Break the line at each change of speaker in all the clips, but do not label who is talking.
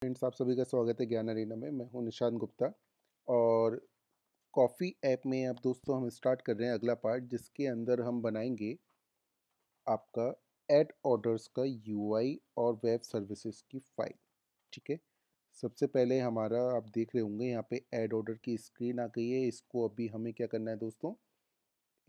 friends आप सभी का स्वागत है ज्ञान अरीना में मैं हूं निशांत गुप्ता और कॉफ़ी ऐप में आप दोस्तों हम स्टार्ट कर रहे हैं अगला पार्ट जिसके अंदर हम बनाएंगे आपका एड ऑर्डर्स का यूआई और वेब सर्विसेज की फाइल ठीक है सबसे पहले हमारा आप देख रहे होंगे यहाँ पे एड ऑर्डर की स्क्रीन आ गई है इसको अभी हमें क्या करना है दोस्तों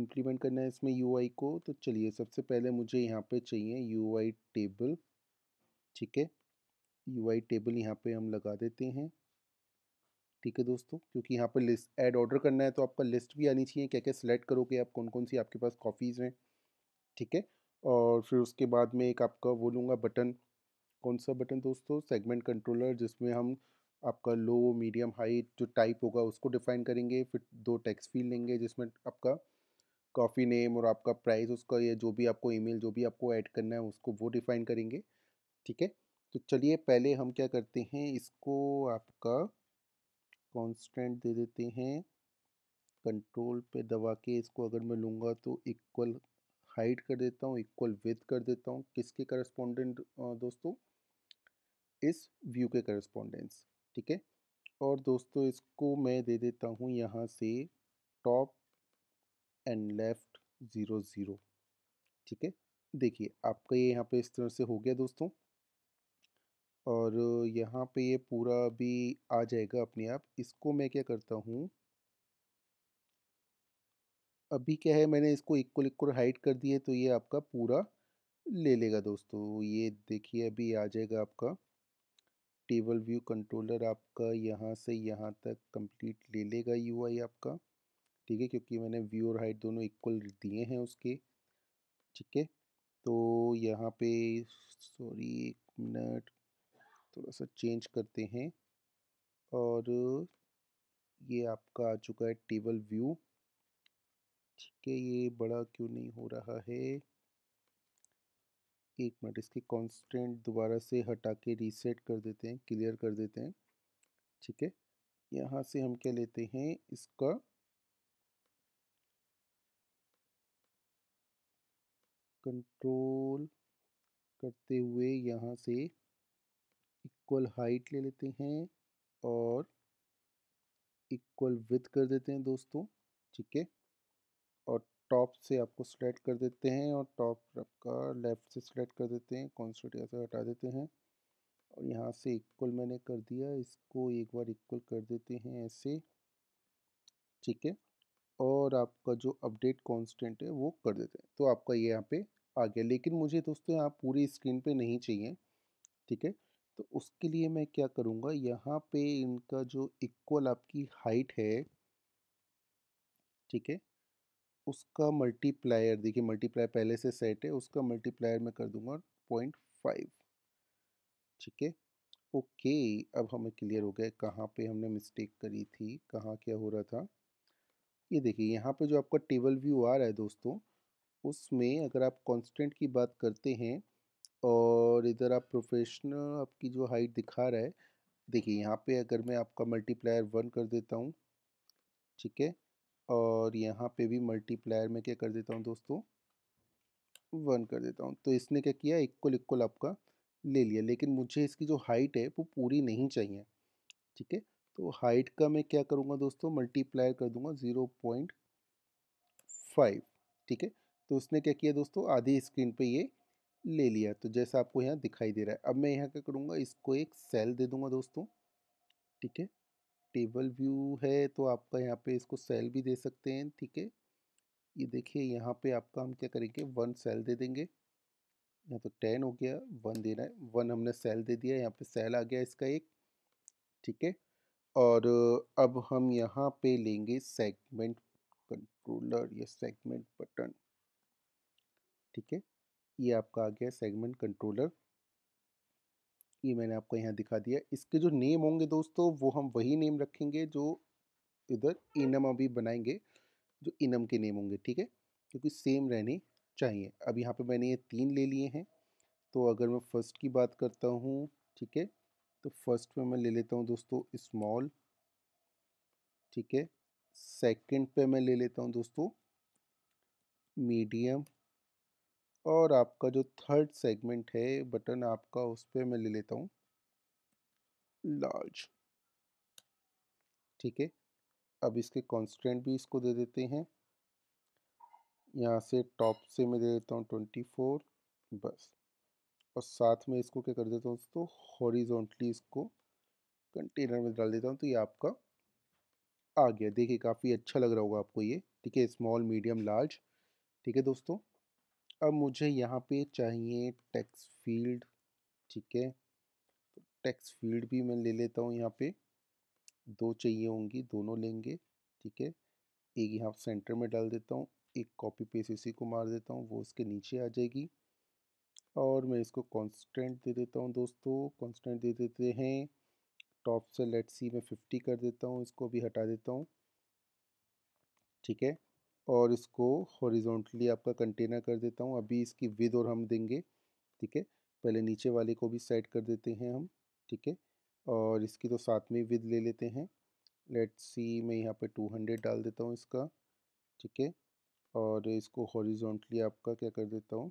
इम्प्लीमेंट करना है इसमें यू को तो चलिए सबसे पहले मुझे यहाँ पर चाहिए यू टेबल ठीक है यू आई टेबल यहाँ पे हम लगा देते हैं ठीक है दोस्तों क्योंकि यहाँ पर लिस्ट ऐड ऑर्डर करना है तो आपका लिस्ट भी आनी चाहिए क्या क्या सिलेक्ट करोगे आप कौन कौन सी आपके पास कॉफ़ीज़ हैं ठीक है और फिर उसके बाद में एक आपका वो लूँगा बटन कौन सा बटन दोस्तों सेगमेंट कंट्रोलर जिसमें हम आपका लो मीडियम हाई जो टाइप होगा उसको डिफाइन करेंगे फिर दो टैक्स फील लेंगे जिसमें आपका कॉफ़ी नेम और आपका प्राइस उसका या जो भी आपको ईमेल जो भी आपको ऐड करना है उसको वो डिफाइन करेंगे ठीक है तो चलिए पहले हम क्या करते हैं इसको आपका कांस्टेंट दे देते हैं कंट्रोल पे दबा के इसको अगर मैं लूँगा तो इक्वल हाइट कर देता हूँ इक्वल विथ कर देता हूँ किसके करस्पोंडेंट दोस्तों इस व्यू के करस्पोंडेंस ठीक है और दोस्तों इसको मैं दे देता हूँ यहाँ से top and left zero zero ठीक है देखिए आपका ये यहाँ पे इस तरह से हो गया दोस्तों और यहाँ पे ये पूरा भी आ जाएगा अपने आप इसको मैं क्या करता हूँ अभी क्या है मैंने इसको इक्वल इक्वल हाइट कर दिए तो ये आपका पूरा ले लेगा दोस्तों ये देखिए अभी आ जाएगा आपका टेबल व्यू कंट्रोलर आपका यहाँ से यहाँ तक कंप्लीट ले लेगा यू आपका ठीक है क्योंकि मैंने व्यू और हाइट दोनों इक्वल दिए हैं उसके ठीक है तो यहाँ पे सॉरी एक मिनट थोड़ा सा चेंज करते हैं और ये आपका आ चुका है टेबल व्यू ठीक है ये बड़ा क्यों नहीं हो रहा है एक मिनट इसके कांस्टेंट दोबारा से हटा के रीसेट कर देते हैं क्लियर कर देते हैं ठीक है यहाँ से हम क्या लेते हैं इसका कंट्रोल करते हुए यहाँ से इक्वल हाइट ले लेते हैं और इक्वल विथ कर देते हैं दोस्तों ठीक है और टॉप से आपको सिलेक्ट कर देते हैं और टॉप आपका लेफ़्ट से सिलेक्ट कर देते हैं कॉन्सर्ट यहाँ से हटा देते हैं और यहाँ से इक्वल मैंने कर दिया इसको एक बार इक्वल कर देते हैं ऐसे ठीक है और आपका जो अपडेट कांस्टेंट है वो कर देते हैं तो आपका ये यहाँ पे आ गया लेकिन मुझे दोस्तों यहाँ पूरी स्क्रीन पे नहीं चाहिए ठीक है तो उसके लिए मैं क्या करूँगा यहाँ पे इनका जो इक्वल आपकी हाइट है ठीक है उसका मल्टीप्लायर देखिए मल्टीप्लायर पहले से सेट है उसका मल्टीप्लायर मैं कर दूंगा पॉइंट फाइव ठीक है ओके अब हमें क्लियर हो गया कहाँ पे हमने मिस्टेक करी थी कहाँ क्या हो रहा था ये देखिए यहाँ पे जो आपका टेबल व्यू आ रहा है दोस्तों उसमें अगर आप कांस्टेंट की बात करते हैं और इधर आप प्रोफेशनल आपकी जो हाइट दिखा रहा है देखिए यहाँ पे अगर मैं आपका मल्टीप्लायर वन कर देता हूँ ठीक है और यहाँ पे भी मल्टीप्लायर में क्या कर देता हूँ दोस्तों वन कर देता हूँ तो इसने क्या किया इक्वल इक्वल आपका ले लिया लेकिन मुझे इसकी जो हाइट है वो पूरी नहीं चाहिए ठीक है तो हाइट का मैं क्या करूँगा दोस्तों मल्टीप्लायर कर दूँगा ज़ीरो पॉइंट फाइव ठीक है तो उसने क्या किया दोस्तों आधी स्क्रीन पर ये ले लिया तो जैसा आपको यहाँ दिखाई दे रहा है अब मैं यहाँ क्या करूँगा इसको एक सेल दे दूँगा दोस्तों ठीक है टेबल व्यू है तो आपका यहाँ पे इसको सेल भी दे सकते हैं ठीक है ये देखिए यहाँ पे आपका हम क्या करेंगे वन सेल दे देंगे यहाँ तो टेन हो गया वन देना है वन हमने सेल दे दिया यहाँ पे सेल आ गया इसका एक ठीक है और अब हम यहाँ पे लेंगे सेगमेंट कंट्रोलर या सेगमेंट बटन ठीक है ये आपका आ गया सेगमेंट कंट्रोलर ये मैंने आपको यहाँ दिखा दिया इसके जो नेम होंगे दोस्तों वो हम वही नेम रखेंगे जो इधर इनम अभी बनाएंगे जो इनम के नेम होंगे ठीक है क्योंकि सेम रहने चाहिए अब यहाँ पे मैंने ये तीन ले लिए हैं तो अगर मैं फ़र्स्ट की बात करता हूँ ठीक है तो फर्स्ट पे मैं ले लेता हूँ दोस्तों स्मॉल ठीक है सेकंड पे मैं ले लेता हूँ दोस्तों मीडियम और आपका जो थर्ड सेगमेंट है बटन आपका उस पर मैं ले लेता हूँ लार्ज ठीक है अब इसके कॉन्स्टेंट भी इसको दे देते हैं यहाँ से टॉप से मैं दे देता हूँ ट्वेंटी फोर बस और साथ में इसको क्या कर देता हूँ दोस्तों हॉरिजॉन्टली इसको कंटेनर में डाल देता हूँ तो ये आपका आ गया देखिए काफ़ी अच्छा लग रहा होगा आपको ये ठीक है स्मॉल मीडियम लार्ज ठीक है दोस्तों अब मुझे यहाँ पे चाहिए टैक्स फील्ड ठीक है टैक्स फील्ड भी मैं ले लेता हूँ यहाँ पे दो चाहिए होंगी दोनों लेंगे ठीक है एक यहाँ सेंटर में डाल देता हूँ एक कॉपी पेस इसी को मार देता हूँ वो उसके नीचे आ जाएगी और मैं इसको कांस्टेंट दे देता हूँ दोस्तों कांस्टेंट दे देते हैं टॉप से लेट सी मैं फिफ्टी कर देता हूँ इसको भी हटा देता हूँ ठीक है और इसको हॉरिजॉन्टली आपका कंटेनर कर देता हूँ अभी इसकी विद और हम देंगे ठीक है पहले नीचे वाले को भी सेट कर देते हैं हम ठीक है और इसकी तो साथ में विद ले लेते हैं लेट सी मैं यहाँ पे हंड्रेड डाल देता हूँ इसका ठीक है और इसको हॉरिजॉन्टली आपका क्या कर देता हूँ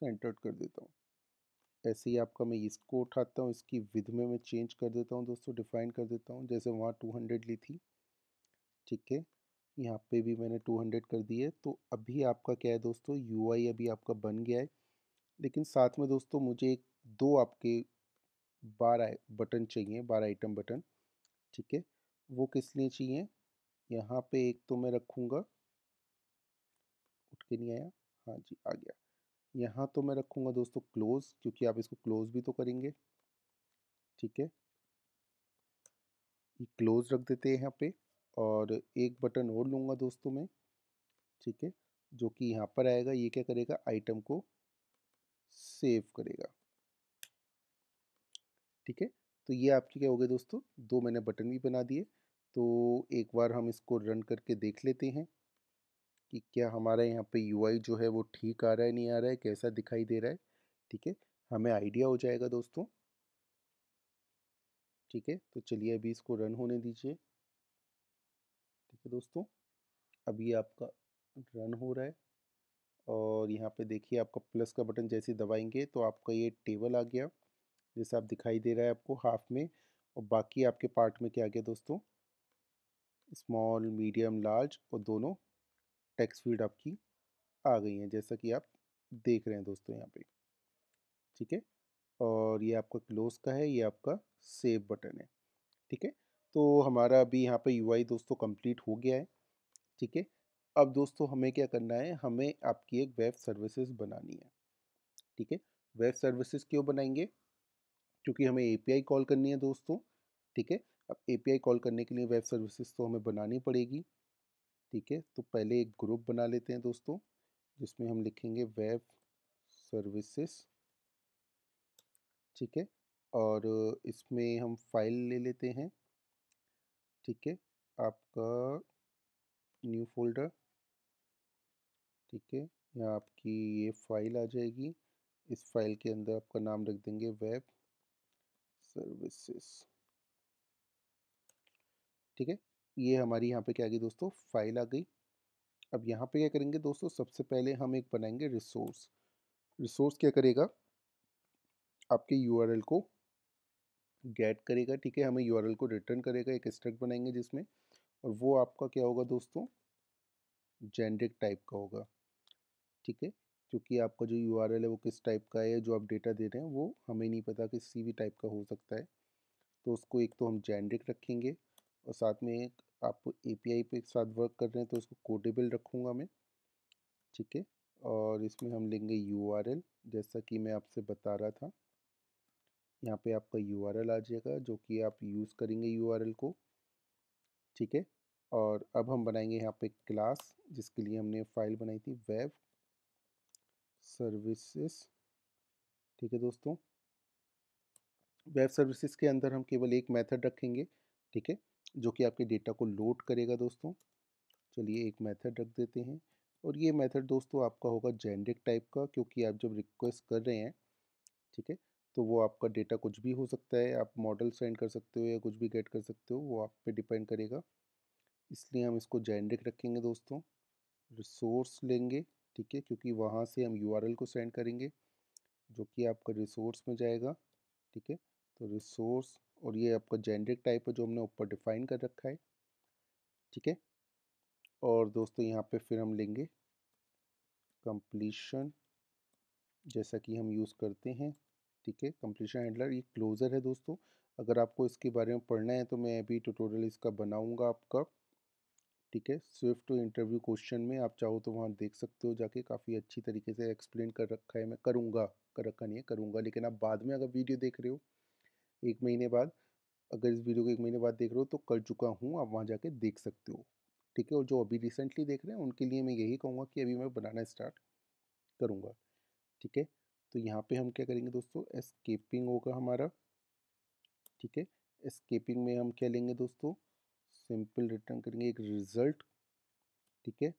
सेंटर्ड कर देता हूँ ऐसे ही आपका मैं इसको उठाता हूँ इसकी विध में मैं चेंज कर देता हूँ दोस्तों डिफाइन कर देता हूँ जैसे वहाँ टू हंड्रेड ली थी ठीक है यहाँ पे भी मैंने 200 कर दिए तो अभी आपका क्या है दोस्तों यू अभी आपका बन गया है लेकिन साथ में दोस्तों मुझे एक दो आपके बारह बटन चाहिए बार आइटम बटन ठीक है वो किस लिए चाहिए यहाँ पे एक तो मैं रखूँगा उठ के नहीं आया हाँ जी आ गया यहाँ तो मैं रखूँगा दोस्तों क्लोज़ क्योंकि आप इसको क्लोज़ भी तो करेंगे ठीक है क्लोज़ रख देते हैं यहाँ पर और एक बटन और लूँगा दोस्तों मैं ठीक है जो कि यहाँ पर आएगा ये क्या करेगा आइटम को सेव करेगा ठीक है तो ये आपके क्या हो गए दोस्तों दो मैंने बटन भी बना दिए तो एक बार हम इसको रन करके देख लेते हैं कि क्या हमारा यहाँ पे यूआई जो है वो ठीक आ रहा है नहीं आ रहा है कैसा दिखाई दे रहा है ठीक है हमें आइडिया हो जाएगा दोस्तों ठीक है तो चलिए अभी इसको रन होने दीजिए तो दोस्तों अब ये आपका रन हो रहा है और यहाँ पे देखिए आपका प्लस का बटन जैसे दबाएंगे तो आपका ये टेबल आ गया जैसे आप दिखाई दे रहा है आपको हाफ में और बाकी आपके पार्ट में क्या आ गया दोस्तों स्मॉल मीडियम लार्ज और दोनों टेक्स्ट फील्ड आपकी आ गई हैं जैसा कि आप देख रहे हैं दोस्तों यहाँ पे ठीक है और ये आपका क्लोज का है ये आपका सेव बटन है ठीक है तो हमारा अभी यहाँ पे यूआई दोस्तों कंप्लीट हो गया है ठीक है अब दोस्तों हमें क्या करना है हमें आपकी एक वेब सर्विसेज बनानी है ठीक है वेब सर्विसेज क्यों बनाएंगे क्योंकि हमें एपीआई कॉल करनी है दोस्तों ठीक है अब एपीआई कॉल करने के लिए वेब सर्विसेज तो हमें बनानी पड़ेगी ठीक है तो पहले एक ग्रुप बना लेते हैं दोस्तों जिसमें हम लिखेंगे वेब सर्विसेज ठीक है और इसमें हम फाइल ले लेते हैं ठीक है आपका न्यू फोल्डर ठीक है यहाँ आपकी ये फाइल आ जाएगी इस फाइल के अंदर आपका नाम रख देंगे वेब सर्विसेस ठीक है ये हमारी यहाँ पे क्या आ गई दोस्तों फाइल आ गई अब यहाँ पे क्या करेंगे दोस्तों सबसे पहले हम एक बनाएंगे रिसोर्स रिसोर्स क्या करेगा आपके यूआरएल को गेट करेगा ठीक है हमें यूआरएल को रिटर्न करेगा एक स्ट्रक्ट बनाएंगे जिसमें और वो आपका क्या होगा दोस्तों जेनरिक टाइप का होगा ठीक है क्योंकि आपका जो यू है वो किस टाइप का है जो आप डेटा दे रहे हैं वो हमें नहीं पता किसी भी टाइप का हो सकता है तो उसको एक तो हम जेनरिक रखेंगे और साथ में एक आप ए पी के साथ वर्क कर रहे हैं तो उसको कोडेबल रखूँगा मैं ठीक है और इसमें हम लेंगे यू जैसा कि मैं आपसे बता रहा था यहाँ पे आपका यू आ जाएगा जो कि आप यूज़ करेंगे यू को ठीक है और अब हम बनाएंगे यहाँ पे क्लास जिसके लिए हमने फाइल बनाई थी वेब सर्विसेज ठीक है दोस्तों वेब सर्विसेज के अंदर हम केवल एक मेथड रखेंगे ठीक है जो कि आपके डेटा को लोड करेगा दोस्तों चलिए एक मेथड रख देते हैं और ये मेथड दोस्तों आपका होगा जेनरिक टाइप का क्योंकि आप जब रिक्वेस्ट कर रहे हैं ठीक है तो वो आपका डेटा कुछ भी हो सकता है आप मॉडल सेंड कर सकते हो या कुछ भी गेट कर सकते हो वो आप पे डिपेंड करेगा इसलिए हम इसको जेनरिक रखेंगे दोस्तों रिसोर्स लेंगे ठीक है क्योंकि वहाँ से हम यू को सेंड करेंगे जो कि आपका रिसोर्स में जाएगा ठीक है तो रिसोर्स और ये आपका जेनरिक टाइप है जो हमने ऊपर डिफाइन कर रखा है ठीक है और दोस्तों यहाँ पे फिर हम लेंगे कंप्लीशन जैसा कि हम यूज़ करते हैं ठीक है कंप्लीशन हैंडलर ये क्लोज़र है दोस्तों अगर आपको इसके बारे में पढ़ना है तो मैं अभी ट्यूटोरियल इसका बनाऊंगा आपका ठीक है स्विफ्ट इंटरव्यू क्वेश्चन में आप चाहो तो वहाँ देख सकते हो जाके काफ़ी अच्छी तरीके से एक्सप्लेन कर रखा है मैं करूँगा कर रखा नहीं है करूँगा लेकिन आप बाद में अगर वीडियो देख रहे हो एक महीने बाद अगर इस वीडियो को एक महीने बाद देख रहे हो तो कर चुका हूँ आप वहाँ जाके देख सकते हो ठीक है और जो अभी रिसेंटली देख रहे हैं उनके लिए मैं यही कहूँगा कि अभी मैं बनाना स्टार्ट करूँगा ठीक है तो यहाँ पे हम क्या करेंगे दोस्तों एस्केपिंग होगा हमारा ठीक है एस्केपिंग में हम क्या लेंगे दोस्तों सिंपल रिटर्न करेंगे एक रिजल्ट ठीक है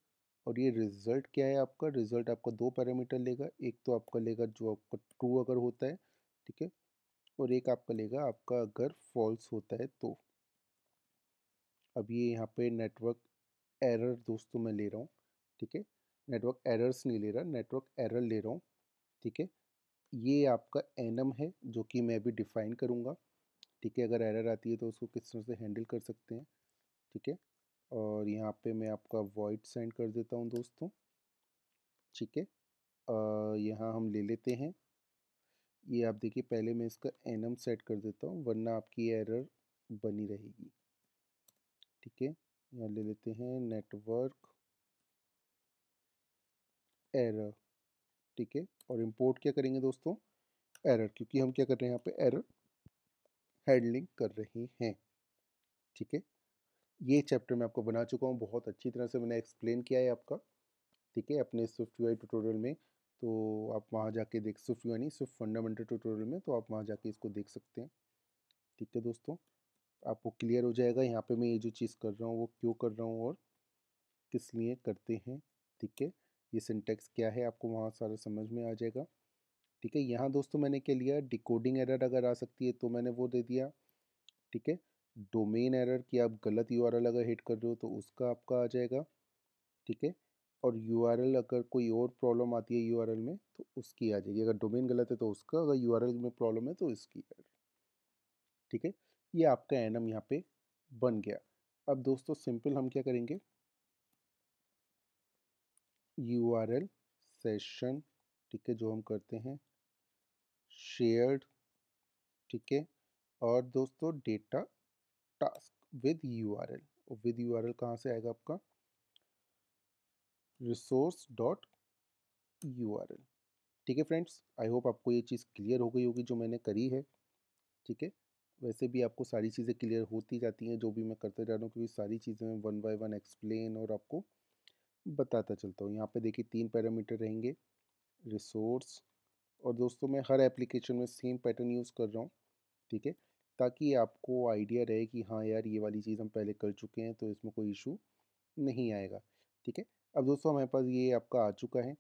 और ये रिजल्ट क्या है आपका रिजल्ट आपका दो पैरामीटर लेगा एक तो आपका लेगा जो आपका ट्रू अगर होता है ठीक है और एक आपका लेगा आपका अगर फॉल्स होता है तो अब ये यहाँ पे नेटवर्क एरर दोस्तों मैं ले रहा हूँ ठीक है नेटवर्क एरर्स नहीं ले रहा नेटवर्क एरर ले रहा हूँ ठीक है ये आपका एनम है जो कि मैं अभी डिफ़ाइन करूँगा ठीक है अगर एरर आती है तो उसको किस तरह से हैंडल कर सकते हैं ठीक है और यहाँ पे मैं आपका वॉइड सेंड कर देता हूँ दोस्तों ठीक है यहाँ हम ले लेते हैं ये आप देखिए पहले मैं इसका एनम सेट कर देता हूँ वरना आपकी एरर बनी रहेगी ठीक है यहाँ ले लेते हैं नेटवर्क एरर ठीक है और इम्पोर्ट क्या करेंगे दोस्तों एरर क्योंकि हम क्या कर रहे हैं यहाँ पे एरर हैंडलिंग कर रहे हैं ठीक है ये चैप्टर मैं आपको बना चुका हूँ बहुत अच्छी तरह से मैंने एक्सप्लेन किया है आपका ठीक है अपने स्विफ्ट यू ट्यूटोरियल में तो आप वहाँ जाके देख स्विफ्ट यू नहीं स्विफ्ट फंडामेंटल ट्यूटोरियल में तो आप वहाँ जाके इसको देख सकते हैं ठीक है दोस्तों आपको क्लियर हो जाएगा यहाँ पे मैं ये जो चीज़ कर रहा हूँ वो क्यों कर रहा हूँ और किस लिए करते हैं ठीक है ये सिंटेक्स क्या है आपको वहाँ सारा समझ में आ जाएगा ठीक है यहाँ दोस्तों मैंने क्या लिया डिकोडिंग एरर अगर आ सकती है तो मैंने वो दे दिया ठीक है डोमेन एरर कि आप गलत यू अगर हिट कर रहे हो तो उसका आपका आ जाएगा ठीक है और यू अगर कोई और प्रॉब्लम आती है यू में तो उसकी आ जाएगी अगर डोमेन गलत है तो उसका अगर यू में प्रॉब्लम है तो इसकी ठीक है ये आपका एनम यहाँ पे बन गया अब दोस्तों सिंपल हम क्या करेंगे यू आर एल सेशन ठीक है जो हम करते हैं शेयर्ड ठीक है और दोस्तों data task with U R L और विद यू आर एल कहाँ से आएगा आपका resource dot U R L ठीक है फ्रेंड्स आई होप आपको ये चीज़ क्लियर हो गई होगी जो मैंने करी है ठीक है वैसे भी आपको सारी चीज़ें क्लियर होती जाती हैं जो भी मैं करते जा रहा हूँ क्योंकि सारी चीज़ें मैं वन बाय वन एक्सप्लेन और आपको बताता चलता हूँ यहाँ पे देखिए तीन पैरामीटर रहेंगे रिसोर्स और दोस्तों मैं हर एप्लीकेशन में सेम पैटर्न यूज़ कर रहा हूँ ठीक है ताकि आपको आइडिया रहे कि हाँ यार ये वाली चीज़ हम पहले कर चुके हैं तो इसमें कोई इशू नहीं आएगा ठीक है अब दोस्तों हमारे पास ये आपका आ चुका है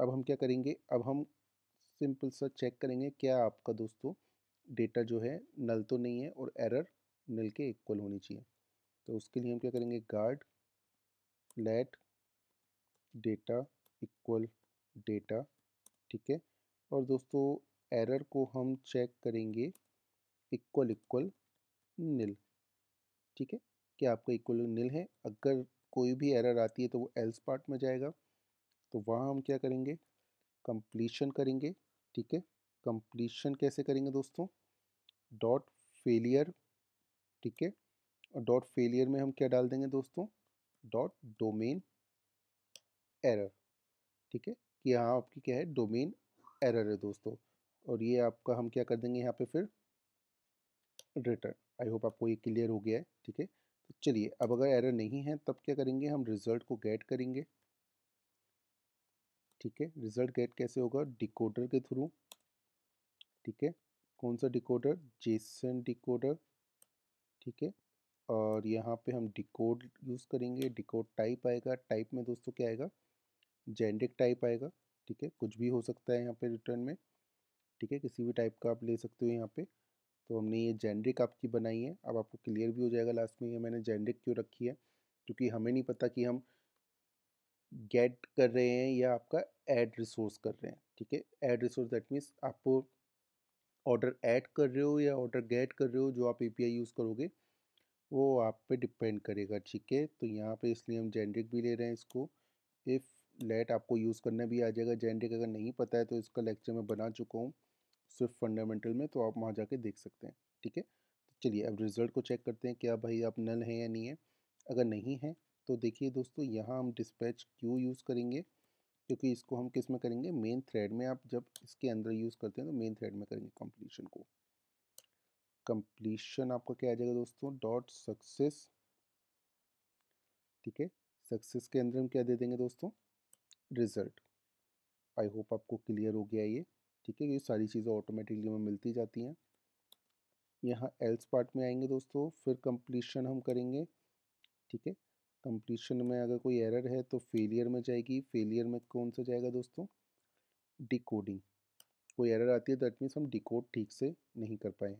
अब हम क्या करेंगे अब हम सिंपल सा चेक करेंगे क्या आपका दोस्तों डेटा जो है नल तो नहीं है और एरर नल के इक्वल होनी चाहिए तो उसके लिए हम क्या करेंगे guard let data equal data ठीक है और दोस्तों एरर को हम चेक करेंगे इक्वल इक्वल निल ठीक है क्या आपका इक्वल निल है अगर कोई भी एरर आती है तो वो एल्स पार्ट में जाएगा तो वहाँ हम क्या करेंगे कंप्लीशन करेंगे ठीक है कंप्लीशन कैसे करेंगे दोस्तों डॉट फेलियर ठीक है और डॉट फेलियर में हम क्या डाल देंगे दोस्तों डॉट डोमेन एरर ठीक है कि यहाँ आपकी क्या है डोमेन एरर है दोस्तों और ये आपका हम क्या कर देंगे यहाँ पे फिर रिटर्न आई होप आपको ये क्लियर हो गया है ठीक है तो चलिए अब अगर एरर नहीं है तब क्या करेंगे हम रिजल्ट को गेट करेंगे ठीक है रिजल्ट गेट कैसे होगा डिकोडर के थ्रू ठीक है कौन सा डिकोडर जेसन डिकोडर ठीक है और यहाँ पे हम डिकोड यूज़ करेंगे डिकोड टाइप आएगा टाइप में दोस्तों क्या आएगा जेनरिक टाइप आएगा ठीक है कुछ भी हो सकता है यहाँ पे रिटर्न में ठीक है किसी भी टाइप का आप ले सकते हो यहाँ पे तो हमने ये जेनरिक आपकी बनाई है अब आपको क्लियर भी हो जाएगा लास्ट में ये मैंने जेनरिक क्यों रखी है क्योंकि हमें नहीं पता कि हम गेट कर रहे हैं या आपका एड रिसोर्स कर रहे हैं ठीक है एड रिसोर्स दैट मीन्स आप ऑर्डर ऐड कर रहे हो या ऑर्डर गेट कर रहे हो जो आप ए यूज़ करोगे वो आप पे डिपेंड करेगा ठीक है तो यहाँ पे इसलिए हम जेनरिक भी ले रहे हैं इसको इफ़ लेट आपको यूज़ करना भी आ जाएगा जेनरिक अगर नहीं पता है तो इसका लेक्चर मैं बना चुका हूँ स्विफ्ट फंडामेंटल में तो आप वहाँ जाके देख सकते हैं ठीक है तो चलिए अब रिजल्ट को चेक करते हैं क्या भाई आप नल हैं या नहीं है अगर नहीं है तो देखिए दोस्तों यहाँ हम डिस्पैच क्यों यूज़ करेंगे क्योंकि इसको हम किस में करेंगे मेन थ्रेड में आप जब इसके अंदर यूज़ करते हैं तो मेन थ्रेड में करेंगे कंप्लीशन को कंप्लीशन आपका क्या आ जाएगा दोस्तों डॉट सक्सेस ठीक है सक्सेस के अंदर हम क्या दे देंगे दोस्तों रिज़ल्ट आई होप आपको क्लियर हो गया ये ठीक है ये सारी चीज़ें ऑटोमेटिकली हमें मिलती जाती हैं यहाँ एल्स पार्ट में आएंगे दोस्तों फिर कंप्लीशन हम करेंगे ठीक है कंप्लीशन में अगर कोई एरर है तो फेलियर में जाएगी फेलियर में कौन सा जाएगा दोस्तों डिकोडिंग कोई एरर आती है दैट मीन्स हम डिकोड ठीक से नहीं कर पाए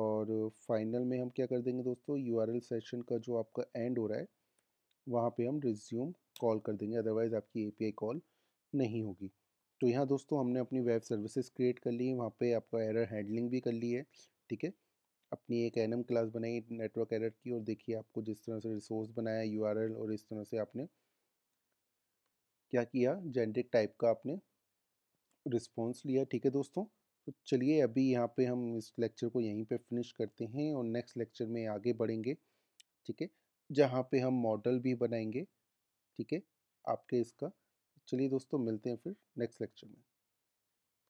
और फाइनल में हम क्या कर देंगे दोस्तों यू सेशन का जो आपका एंड हो रहा है वहाँ पे हम रिज्यूम कॉल कर देंगे अदरवाइज़ आपकी एपीआई कॉल नहीं होगी तो यहाँ दोस्तों हमने अपनी वेब सर्विसेज क्रिएट कर ली है वहाँ पे आपका एरर हैंडलिंग भी कर ली है ठीक है अपनी एक एनएम क्लास बनाई नेटवर्क एरर की और देखिए आपको जिस तरह से रिसोर्स बनाया यू और इस तरह से आपने क्या किया जेनरिक टाइप का आपने रिस्पॉन्स लिया ठीक है दोस्तों तो चलिए अभी यहाँ पे हम इस लेक्चर को यहीं पे फिनिश करते हैं और नेक्स्ट लेक्चर में आगे बढ़ेंगे ठीक है जहाँ पे हम मॉडल भी बनाएंगे ठीक है आपके इसका चलिए दोस्तों मिलते हैं फिर नेक्स्ट लेक्चर में